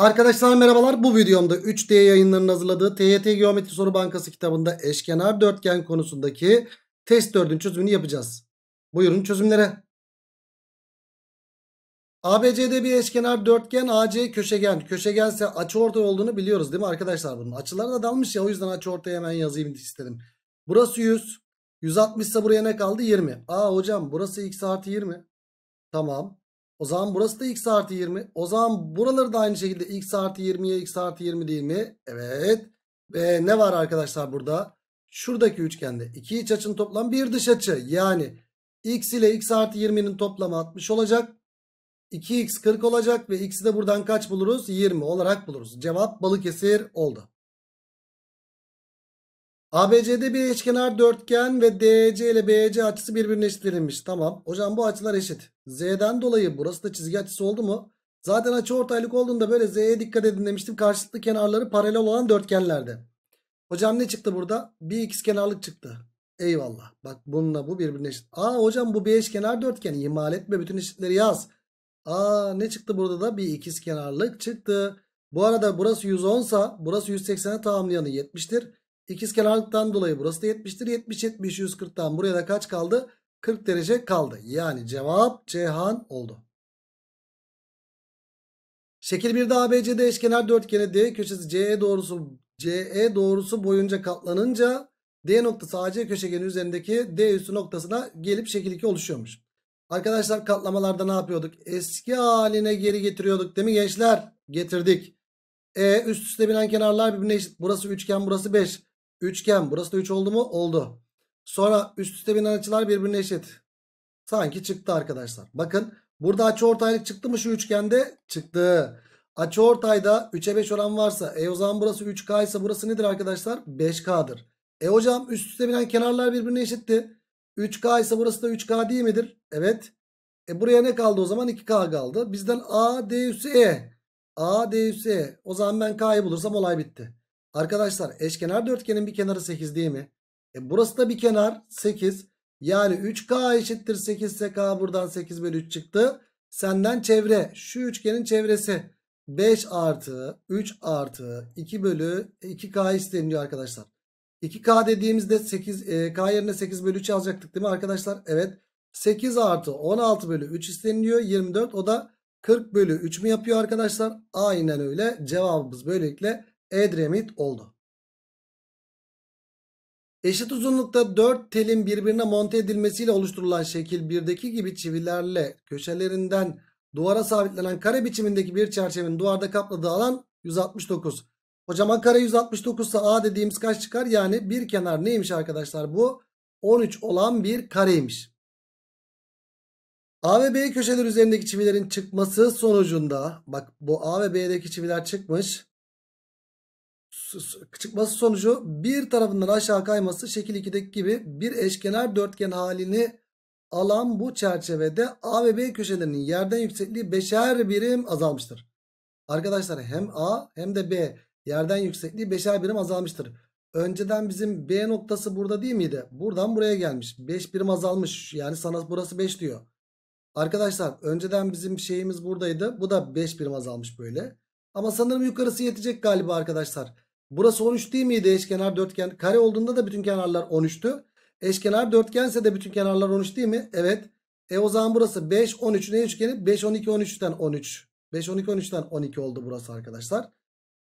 Arkadaşlar merhabalar. Bu videomda 3D yayınlarının hazırladığı TYT Geometri Soru Bankası kitabında eşkenar dörtgen konusundaki test 4'ün çözümünü yapacağız. Buyurun çözümlere. ABCD bir eşkenar dörtgen, AC köşegen. Köşegense açıortay olduğunu biliyoruz değil mi arkadaşlar bunun? Açıları da dalmış ya o yüzden açıortayı hemen yazayım istedim. Burası 100. 160 ise buraya ne kaldı? 20. Aa hocam burası x artı 20. Tamam. O zaman burası da x artı 20. O zaman buraları da aynı şekilde x artı 20'ye x artı 20 değil mi? Evet. Ve ne var arkadaşlar burada? Şuradaki üçgende iki iç açının toplam bir dış açı. Yani x ile x artı 20'nin toplamı 60 olacak. 2x 40 olacak ve x'i de buradan kaç buluruz? 20 olarak buluruz. Cevap balık Balıkesir oldu. ABCD bir eşkenar dörtgen ve DC ile BC açısı birbirine eşitlenmiş. Tamam. Hocam bu açılar eşit. Z'den dolayı burası da çizgi açısı oldu mu? Zaten açı ortaylık olduğunda böyle Z'ye dikkat edin demiştim. Karşılıklı kenarları paralel olan dörtgenlerde. Hocam ne çıktı burada? Bir x kenarlık çıktı. Eyvallah. Bak bununla bu birbirine eşit. Aa hocam bu bir eşkenar dörtgen. İmal etme bütün eşitleri yaz. Aa ne çıktı burada da? Bir ikiz kenarlık çıktı. Bu arada burası 110 sa burası 180'e tamamlayanı 70'tir. İkizkenarlıktan dolayı burası da 70'tir. 70, 70, 140'tan buraya da kaç kaldı? 40 derece kaldı. Yani cevap Cihan oldu. Şekil 1'de ABCD eşkenar dörtgeni D köşesi CE doğrusu CE doğrusu boyunca katlanınca D noktası AC köşegeni üzerindeki D üssü noktasına gelip şekil 2 oluşuyormuş. Arkadaşlar katlamalarda ne yapıyorduk? Eski haline geri getiriyorduk değil mi gençler? Getirdik. E üst üste binen kenarlar birbirine eşit. Burası üçgen burası 5. Üçgen. Burası da 3 oldu mu? Oldu. Sonra üst üste binen açılar birbirine eşit. Sanki çıktı arkadaşlar. Bakın burada açıortaylık çıktı mı şu üçgende? Çıktı. Açıortayda 3'e 5 oran varsa e o zaman burası 3K ise burası nedir arkadaşlar? 5K'dır. E hocam üst üste binen kenarlar birbirine eşitti. 3K ise burası da 3K değil midir? Evet. E buraya ne kaldı o zaman? 2K kaldı. Bizden A, D üssü E. A, D üssü E. O zaman ben K'yı bulursam olay bitti. Arkadaşlar eşkenar dörtgenin bir kenarı 8 değil mi? E burası da bir kenar 8. Yani 3K eşittir 8 ise K buradan 8 bölü 3 çıktı. Senden çevre şu üçgenin çevresi 5 artı 3 artı 2 bölü 2K isteniyor arkadaşlar. 2K dediğimizde 8 e, K yerine 8 bölü 3 yazacaktık değil mi arkadaşlar? Evet 8 artı 16 bölü 3 isteniyor 24 o da 40 bölü 3 mü yapıyor arkadaşlar? Aynen öyle cevabımız böylelikle Edremit oldu. Eşit uzunlukta 4 telin birbirine monte edilmesiyle oluşturulan şekil 1'deki gibi çivilerle köşelerinden duvara sabitlenen kare biçimindeki bir çerçevenin duvarda kapladığı alan 169. Hocam kare 169 ise A dediğimiz kaç çıkar? Yani bir kenar neymiş arkadaşlar bu? 13 olan bir kareymiş. A ve B köşeler üzerindeki çivilerin çıkması sonucunda bak bu A ve B'deki çiviler çıkmış çıkması sonucu bir tarafından aşağı kayması şekil 2'deki gibi bir eşkenar dörtgen halini alan bu çerçevede A ve B köşelerinin yerden yüksekliği beşer birim azalmıştır. Arkadaşlar hem A hem de B yerden yüksekliği beşer birim azalmıştır. Önceden bizim B noktası burada değil miydi? Buradan buraya gelmiş. 5 birim azalmış. Yani sana burası 5 diyor. Arkadaşlar önceden bizim şeyimiz buradaydı. Bu da 5 birim azalmış böyle. Ama sanırım yukarısı yetecek galiba arkadaşlar. Burası 13 değil miydi eşkenar dörtgen? Kare olduğunda da bütün kenarlar 13'tü. Eşkenar dörtgense de bütün kenarlar 13 değil mi? Evet. E o zaman burası 5, 13 ne üçgeni? 5, 12, 13'ten 13. 5, 12, 13'ten 12 oldu burası arkadaşlar.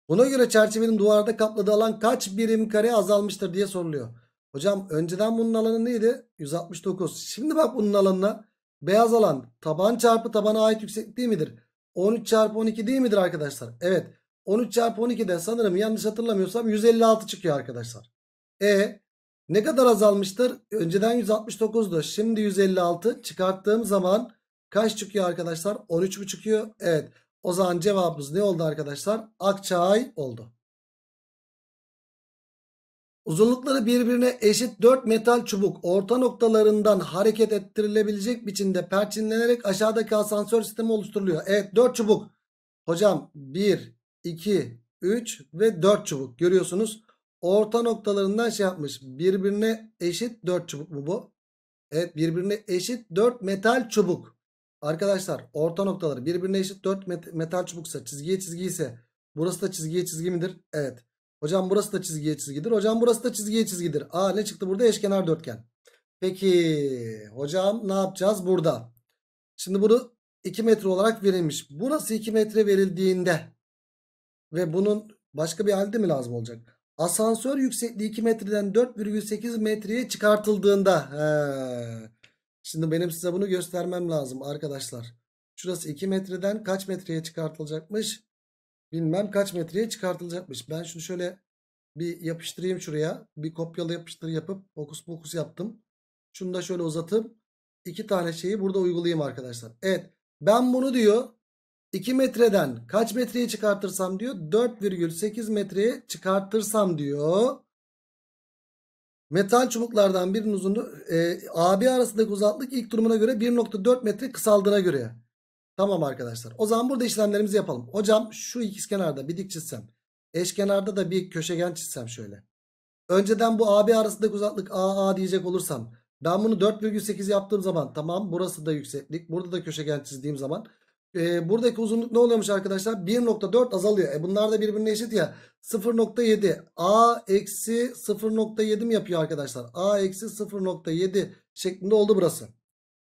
Buna göre çerçevenin duvarda kapladığı alan kaç birim kare azalmıştır diye soruluyor. Hocam önceden bunun alanı neydi? 169. Şimdi bak bunun alanına. Beyaz alan taban çarpı tabana ait yüksekliği midir? 13 çarpı 12 değil midir arkadaşlar? Evet. 13 çarpı 12'den sanırım yanlış hatırlamıyorsam 156 çıkıyor arkadaşlar. E ne kadar azalmıştır? Önceden 169'du. Şimdi 156 çıkarttığım zaman kaç çıkıyor arkadaşlar? 13 mu çıkıyor? Evet. O zaman cevabımız ne oldu arkadaşlar? Akçay oldu. Uzunlukları birbirine eşit 4 metal çubuk orta noktalarından hareket ettirilebilecek biçimde perçinlenerek aşağıdaki asansör sistemi oluşturuluyor. Evet 4 çubuk. Hocam 1, 2, 3 ve 4 çubuk görüyorsunuz. Orta noktalarından şey yapmış. Birbirine eşit 4 çubuk mu bu? Evet birbirine eşit 4 metal çubuk. Arkadaşlar orta noktaları birbirine eşit 4 metal çubuksa çizgiye çizgi ise burası da çizgiye çizgi midir? Evet. Hocam burası da çizgiye çizgidir. Hocam burası da çizgiye çizgidir. Aa ne çıktı burada? Eşkenar dörtgen. Peki hocam ne yapacağız burada? Şimdi bunu 2 metre olarak verilmiş. Burası 2 metre verildiğinde ve bunun başka bir halde mi lazım olacak? Asansör yüksekliği 2 metreden 4,8 metreye çıkartıldığında he, şimdi benim size bunu göstermem lazım arkadaşlar. Şurası 2 metreden kaç metreye çıkartılacakmış? Bilmem kaç metreye çıkartılacakmış. Ben şunu şöyle bir yapıştırayım şuraya. Bir kopyalı yapıştır yapıp fokus fokus yaptım. Şunu da şöyle uzatıp iki tane şeyi burada uygulayayım arkadaşlar. Evet ben bunu diyor 2 metreden kaç metreye çıkartırsam diyor. 4,8 metreye çıkartırsam diyor. Metal çubuklardan birinin uzunluğu e, AB arasındaki uzaklık ilk durumuna göre 1.4 metre kısaldığına göre. Tamam arkadaşlar. O zaman burada işlemlerimizi yapalım. Hocam şu ikizkenarda bir dik çizsem. Eşkenarda da bir köşegen çizsem şöyle. Önceden bu AB arasındaki uzaklık AA diyecek olursam. Ben bunu 4,8 yaptığım zaman tamam burası da yükseklik. Burada da köşegen çizdiğim zaman e, buradaki uzunluk ne oluyormuş arkadaşlar? 1.4 azalıyor. E bunlar da birbirine eşit ya. 0.7 a eksi 0.7 mi yapıyor arkadaşlar? a eksi 0.7 şeklinde oldu burası.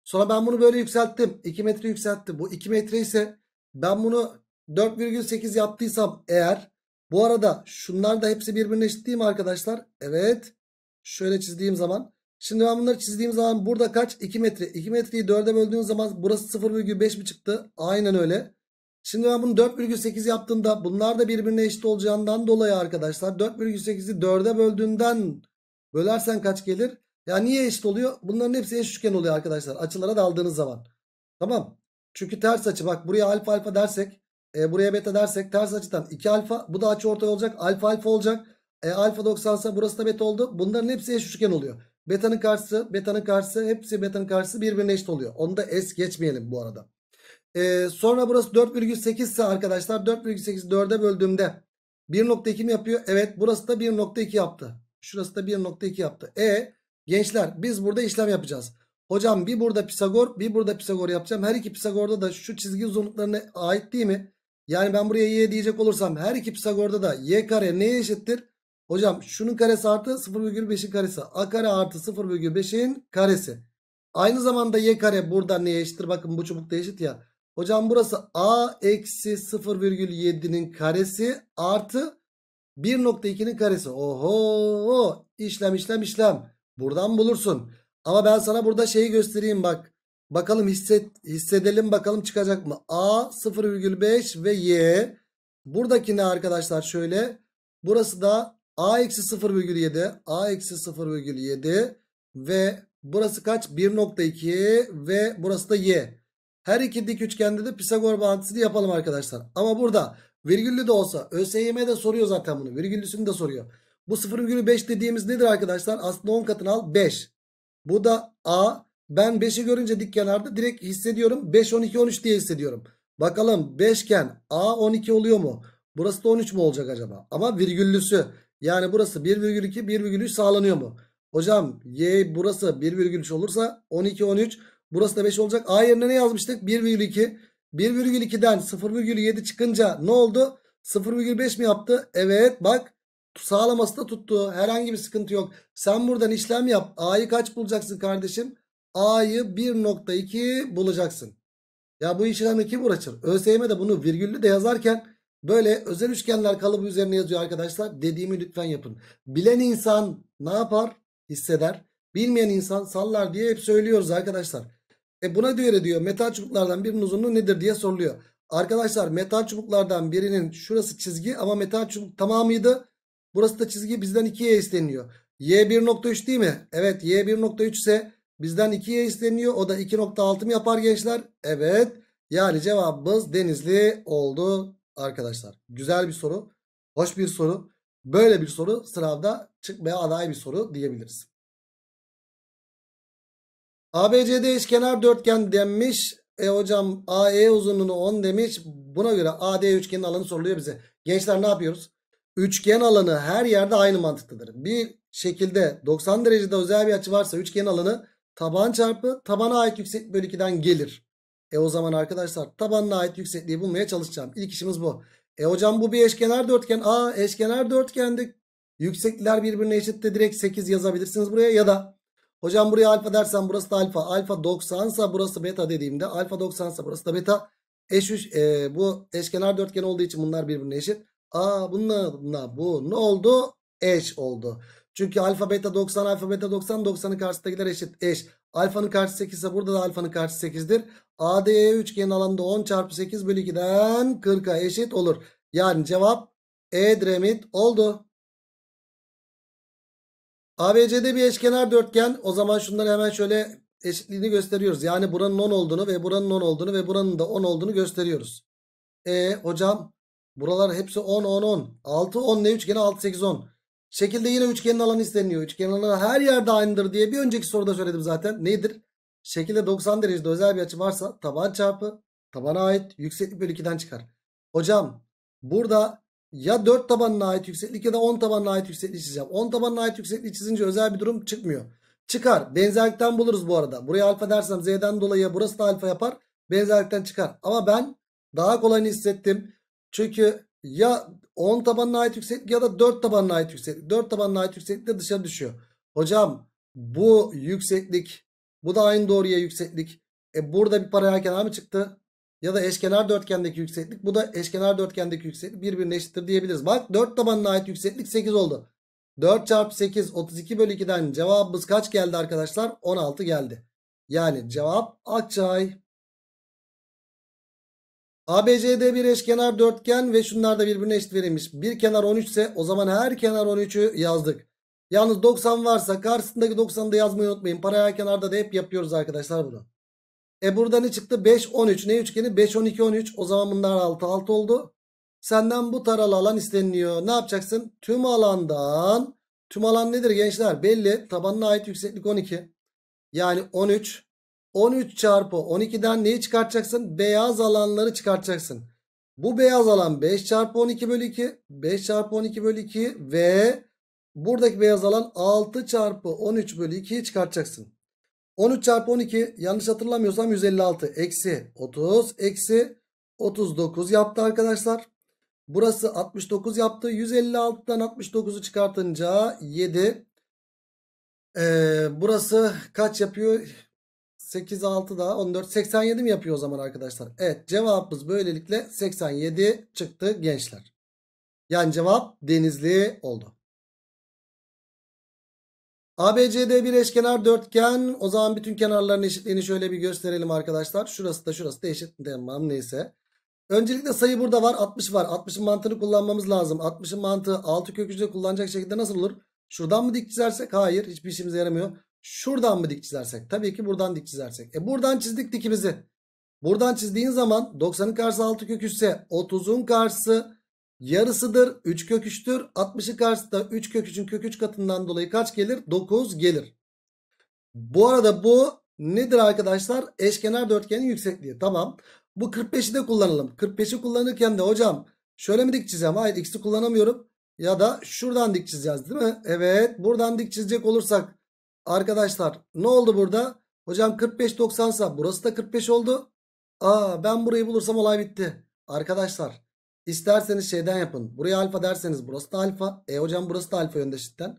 Sonra ben bunu böyle yükselttim. 2 metre yükseltti. Bu 2 metre ise ben bunu 4,8 yaptıysam eğer bu arada şunlar da hepsi birbirine eşit değil mi arkadaşlar? Evet. Şöyle çizdiğim zaman Şimdi ben bunları çizdiğim zaman burada kaç? 2 metre. 2 metreyi 4'e böldüğün zaman burası 0,5 mi çıktı? Aynen öyle. Şimdi ben bunu 4,8 yaptığımda bunlar da birbirine eşit olacağından dolayı arkadaşlar 4,8'i 4'e böldüğünden bölersen kaç gelir? Ya niye eşit oluyor? Bunların hepsi eş üçgen oluyor arkadaşlar açılara daldığınız zaman. Tamam. Çünkü ters açı bak buraya alfa alfa dersek e, buraya beta dersek ters açıdan 2 alfa bu da açı ortaya olacak alfa alfa olacak. E, alfa 90 ise burası da beta oldu. Bunların hepsi eş üçgen oluyor. Beta'nın karşısı, beta'nın karşısı, hepsi beta'nın karşısı birbirine eşit oluyor. Onu da es geçmeyelim bu arada. Ee, sonra burası 4,8 ise arkadaşlar 4,8 4'e böldüğümde 1.2 mi yapıyor? Evet burası da 1.2 yaptı. Şurası da 1.2 yaptı. E gençler biz burada işlem yapacağız. Hocam bir burada Pisagor bir burada Pisagor yapacağım. Her iki Pisagor'da da şu çizgi uzunluklarına ait değil mi? Yani ben buraya y diyecek olursam her iki Pisagor'da da y kare neye eşittir? Hocam şunun karesi artı 0,5'in karesi. A kare artı 0,5'in karesi. Aynı zamanda y kare burada neye eşittir? Bakın bu çubukta eşit ya. Hocam burası a eksi 0,7'nin karesi artı 1.2'nin karesi. Oho işlem işlem işlem. Buradan bulursun. Ama ben sana burada şeyi göstereyim bak. Bakalım hisset, hissedelim bakalım çıkacak mı? A 0,5 ve y. Buradaki ne arkadaşlar şöyle. Burası da A eksi 0,7 A eksi 0,7 ve burası kaç? 1.2 ve burası da Y. Her iki dik üçgende de Pisagor bağıntısını yapalım arkadaşlar. Ama burada virgüllü de olsa ÖSYM de soruyor zaten bunu. Virgüllüsünü de soruyor. Bu 0,5 dediğimiz nedir arkadaşlar? Aslında 10 katını al 5. Bu da A. Ben 5'i görünce dik kenarda direkt hissediyorum. 5, 12, 13 diye hissediyorum. Bakalım 5 iken A 12 oluyor mu? Burası da 13 mu olacak acaba? Ama virgüllüsü yani burası 1,2 1,3 sağlanıyor mu? Hocam y burası 1,3 olursa 12 13 burası da 5 olacak. A yerine ne yazmıştık? 1,2 1,2'den 0,7 çıkınca ne oldu? 0,5 mi yaptı? Evet bak sağlaması da tuttu. Herhangi bir sıkıntı yok. Sen buradan işlem yap. A'yı kaç bulacaksın kardeşim? A'yı 1.2 bulacaksın. Ya bu işlem kim uğraşır? ÖSYM'de bunu virgüllü de yazarken Böyle özel üçgenler kalıbı üzerine yazıyor arkadaşlar. Dediğimi lütfen yapın. Bilen insan ne yapar? Hisseder. Bilmeyen insan sallar diye hep söylüyoruz arkadaşlar. E buna göre diyor metal çubuklardan birinin uzunluğu nedir diye soruluyor. Arkadaşlar metal çubuklardan birinin şurası çizgi ama metal çubuk tamamıydı. Burası da çizgi bizden 2'ye isteniyor. Y 1.3 değil mi? Evet Y 1.3 ise bizden 2'ye isteniyor. O da 2.6 mı yapar gençler? Evet. Yani cevabımız denizli oldu arkadaşlar. Güzel bir soru. Hoş bir soru. Böyle bir soru sınavda çıkmaya aday bir soru diyebiliriz. ABCD eşkenar dörtgen denmiş. E hocam AE uzunluğunu 10 demiş. Buna göre AD üçgenin alanı soruluyor bize. Gençler ne yapıyoruz? Üçgen alanı her yerde aynı mantıktadır. Bir şekilde 90 derecede özel bir açı varsa üçgen alanı taban çarpı tabana ait yüksek bölü 2'den gelir. E o zaman arkadaşlar tabanına ait yüksekliği bulmaya çalışacağım. İlk işimiz bu. E hocam bu bir eşkenar dörtgen. Aa eşkenar dörtgende yüksekler birbirine eşit de direkt 8 yazabilirsiniz buraya. Ya da hocam buraya alfa dersen burası da alfa. Alfa 90 sa burası beta dediğimde alfa 90 sa burası da beta. Eş, e, bu eşkenar dörtgen olduğu için bunlar birbirine eşit. Aa bununla, bununla bu ne oldu? Eş oldu. Çünkü alfa beta 90 alfa beta 90 90'ın karşısındakiler eşit eş. Alfanın karşısı 8 ise burada da alfanın karşısı 8'dir. ADE üçgenin alanında 10 çarpı 8 bölü 2'den 40'a eşit olur. Yani cevap Edremit oldu. ABC'de bir eşkenar dörtgen. O zaman şunları hemen şöyle eşitliğini gösteriyoruz. Yani buranın 10 olduğunu ve buranın 10 olduğunu ve buranın da 10 olduğunu gösteriyoruz. E hocam buralar hepsi 10 10 10. 6 10 ne üçgeni 6 8 10. Şekilde yine üçgenin alanı isteniyor. Üçgenin alanı her yerde aynıdır diye bir önceki soruda söyledim zaten. Nedir? Şekilde 90 derecede özel bir açı varsa taban çarpı tabana ait yükseklik bölü 2'den çıkar. Hocam burada ya 4 tabanına ait yükseklik ya da 10 tabanına ait yükseklik çizeceğim. 10 tabanına ait yükseklik çizince özel bir durum çıkmıyor. Çıkar. Benzerlikten buluruz bu arada. Buraya alfa dersem z'den dolayı burası da alfa yapar. Benzerlikten çıkar. Ama ben daha kolayını hissettim. Çünkü ya 10 tabanına ait yükseklik ya da 4 tabanına ait yükseklik. 4 tabanına ait yükseklik de dışarı düşüyor. Hocam bu yükseklik bu da aynı doğruya yükseklik. E burada bir paralel kenar mı çıktı? Ya da eşkenar dörtgendeki yükseklik. Bu da eşkenar dörtgendeki yükseklik. Birbirine eşittir diyebiliriz. Bak 4 tabanına ait yükseklik 8 oldu. 4 çarpı 8 32 bölü 2'den cevabımız kaç geldi arkadaşlar? 16 geldi. Yani cevap Akçay. ABCD bir eşkenar dörtgen ve şunlar da birbirine eşit verilmiş. Bir kenar 13 ise o zaman her kenar 13'ü yazdık. Yalnız 90 varsa karşısındaki 90'ı da yazmayı unutmayın. Paralel kenarda da hep yapıyoruz arkadaşlar bunu. E burada ne çıktı? 5, 13. Ne üçgeni? 5, 12, 13. O zaman bunlar 6, 6 oldu. Senden bu taralı alan isteniliyor. Ne yapacaksın? Tüm alandan. Tüm alan nedir gençler? Belli. Tabanına ait yükseklik 12. Yani 13. 13 çarpı 12'den neyi çıkartacaksın? Beyaz alanları çıkartacaksın. Bu beyaz alan 5 çarpı 12 bölü 2. 5 çarpı 12 bölü 2 ve buradaki beyaz alan 6 çarpı 13 bölü 2'yi çıkartacaksın. 13 çarpı 12 yanlış hatırlamıyorsam 156 eksi 30 eksi 39 yaptı arkadaşlar. Burası 69 yaptı. 156'dan 69'u çıkartınca 7. Ee, burası kaç yapıyor? 8 6 daha 14 87 mi yapıyor o zaman arkadaşlar? Evet cevabımız böylelikle 87 çıktı gençler. Yani cevap denizli oldu. ABCD bir eşkenar dörtgen. O zaman bütün kenarların eşitliğini şöyle bir gösterelim arkadaşlar. Şurası da şurası da eşit. Tamam neyse. Öncelikle sayı burada var. 60 var. 60'ın mantığını kullanmamız lazım. 60'ın mantığı 6 kökücüde kullanacak şekilde nasıl olur? Şuradan mı dik çizersek? Hayır. Hiçbir işimize yaramıyor. Şuradan mı dik çizersek? Tabii ki buradan dik çizersek. E buradan çizdik dikimizi. Buradan çizdiğin zaman 90'ın karşısı 6 kök 3 30'un karşısı yarısıdır. 3 kök 3'tür. 60'ın karşısı da 3 kök 3'ün kök 3 katından dolayı kaç gelir? 9 gelir. Bu arada bu nedir arkadaşlar? Eşkenar dörtgenin yüksekliği. Tamam. Bu 45'i de kullanalım. 45'i kullanırken de hocam şöyle mi dik çizeceğim? Hayır x'i kullanamıyorum. Ya da şuradan dik çizeceğiz değil mi? Evet buradan dik çizecek olursak Arkadaşlar ne oldu burada? Hocam 45 90 sa burası da 45 oldu. Aa ben burayı bulursam olay bitti. Arkadaşlar isterseniz şeyden yapın. Buraya alfa derseniz burası da alfa. E hocam burası da alfa yöndeşitten.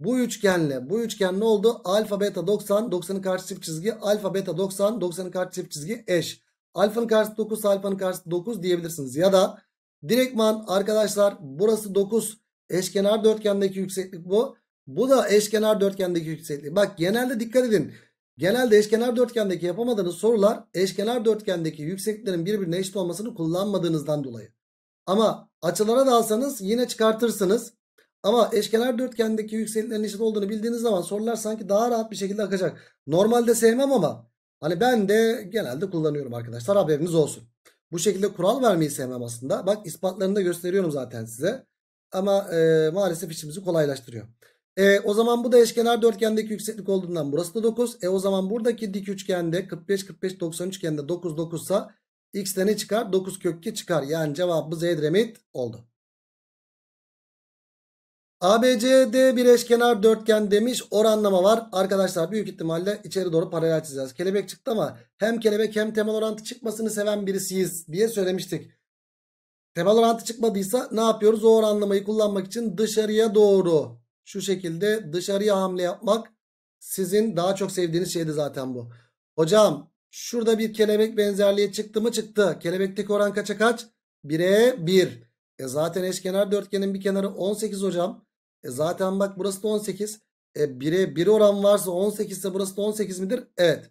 Bu üçgenle bu üçgen ne oldu? Alfa beta 90 90'ın karşı çift çizgi alfa beta 90 90'ın karşı çift çizgi eş. Alfanın karşısı 9 alfanın karşısı 9 diyebilirsiniz. Ya da direktman arkadaşlar burası 9 eşkenar dörtgendeki yükseklik bu. Bu da eşkenar dörtgendeki yükseklik. Bak genelde dikkat edin. Genelde eşkenar dörtgendeki yapamadığınız sorular eşkenar dörtgendeki yüksekliklerin birbirine eşit olmasını kullanmadığınızdan dolayı. Ama açılara dalsanız yine çıkartırsınız. Ama eşkenar dörtgendeki yüksekliklerin eşit olduğunu bildiğiniz zaman sorular sanki daha rahat bir şekilde akacak. Normalde sevmem ama hani ben de genelde kullanıyorum arkadaşlar haberiniz olsun. Bu şekilde kural vermeyi sevmem aslında. Bak ispatlarını da gösteriyorum zaten size. Ama e, maalesef işimizi kolaylaştırıyor. E, o zaman bu da eşkenar dörtgendeki yükseklik olduğundan burası da 9. E o zaman buradaki dik üçgende 45 45 90 üçgende 9 9 sa x'te ne çıkar? 9 kök 2 çıkar. Yani cevabımız Edremit oldu. ABCD bir eşkenar dörtgen demiş oranlama var. Arkadaşlar büyük ihtimalle içeri doğru paralel çizeceğiz. Kelebek çıktı ama hem kelebek hem temel orantı çıkmasını seven birisiyiz diye söylemiştik. Temel orantı çıkmadıysa ne yapıyoruz? O oranlamayı kullanmak için dışarıya doğru şu şekilde dışarıya hamle yapmak sizin daha çok sevdiğiniz şeydi zaten bu. Hocam şurada bir kelebek benzerliği çıktı mı çıktı. Kelebekteki oran kaça kaç? 1'e 1. Bir. E zaten eşkenar dörtgenin bir kenarı 18 hocam. E zaten bak burası da 18. E 1'e 1 oran varsa 18 ise burası da 18 midir? Evet.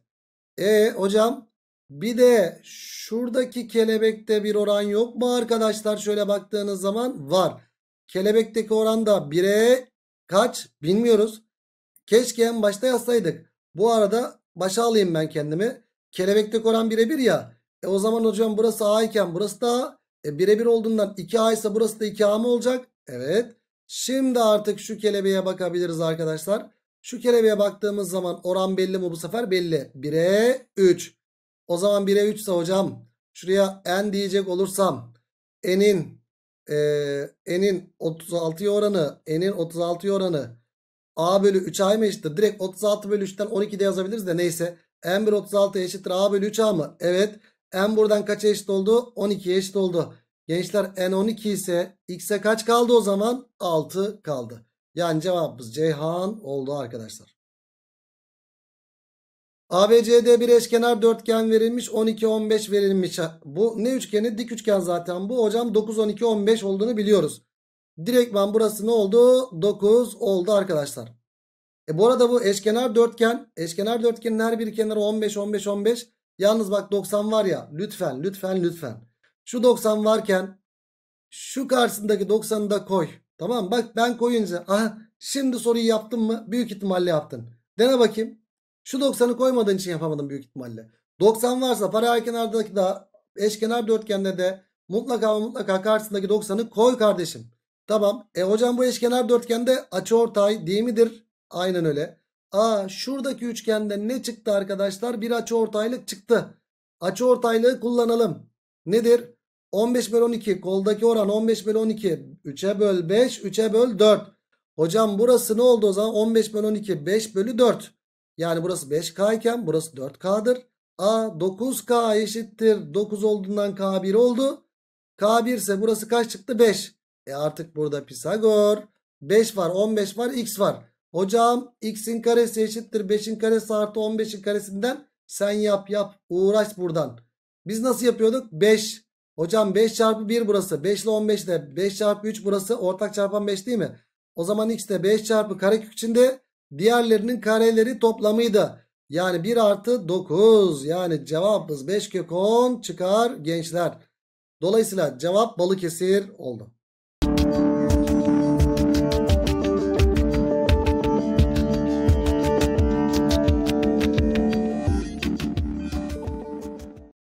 E hocam bir de şuradaki kelebekte bir oran yok mu arkadaşlar? Şöyle baktığınız zaman var. Kelebekteki oranda da 1'e Kaç? Bilmiyoruz. Keşke en başta yazsaydık. Bu arada başa alayım ben kendimi. Kelebekte oran birebir ya. E o zaman hocam burası A iken burası da A. E birebir olduğundan 2A ise burası da 2A mı olacak? Evet. Şimdi artık şu kelebeğe bakabiliriz arkadaşlar. Şu kelebeğe baktığımız zaman oran belli mi bu sefer? Belli. 1'e 3. O zaman 1'e 3 ise hocam şuraya n diyecek olursam n'in e, n'in 36'ya oranı n'in 36'ya oranı a bölü 3 a mı eşittir? Direkt 36 bölü 3'ten 12 de yazabiliriz de neyse. n bir 36 eşittir a bölü 3 a mı? Evet. n buradan kaça eşit oldu? 12'ye eşit oldu. Gençler n 12 ise x'e kaç kaldı o zaman? 6 kaldı. Yani cevabımız Ceyhan oldu arkadaşlar. ABCD bir eşkenar dörtgen verilmiş. 12 15 verilmiş. Bu ne üçgeni? Dik üçgen zaten bu. Hocam 9 12 15 olduğunu biliyoruz. Direktman burası ne oldu? 9 oldu arkadaşlar. E bu arada bu eşkenar dörtgen. Eşkenar dörtgenin her bir kenarı 15 15 15. Yalnız bak 90 var ya. Lütfen lütfen lütfen. Şu 90 varken şu karşısındaki 90'ı da koy. Tamam bak ben koyunca aha şimdi soruyu yaptın mı? Büyük ihtimalle yaptın. Dene bakayım. Şu 90'ı koymadığın için yapamadım büyük ihtimalle. 90 varsa paralel kenardaki da eşkenar dörtgende de mutlaka ve mutlaka karşısındaki 90'ı koy kardeşim. Tamam. E hocam bu eşkenar dörtgende açı ortay değil midir? Aynen öyle. Aa şuradaki üçgende ne çıktı arkadaşlar? Bir açı ortaylık çıktı. Açı ortaylığı kullanalım. Nedir? 15 bölü 12 koldaki oran 15 bölü 12 3'e böl 5 3'e böl 4 Hocam burası ne oldu o zaman 15 bölü 12 5 bölü 4 yani burası 5K iken burası 4K'dır. A 9K eşittir. 9 olduğundan K1 oldu. K1 ise burası kaç çıktı? 5. E artık burada Pisagor. 5 var 15 var x var. Hocam x'in karesi eşittir 5'in karesi artı 15'in karesinden sen yap yap uğraş buradan. Biz nasıl yapıyorduk? 5. Hocam 5 çarpı 1 burası. 5 ile 15 de 5 çarpı 3 burası. Ortak çarpan 5 değil mi? O zaman x de 5 çarpı karekök içinde Diğerlerinin kareleri toplamıydı. Yani 1 artı 9. Yani cevabımız 5 kök 10 çıkar gençler. Dolayısıyla cevap Balıkesir oldu.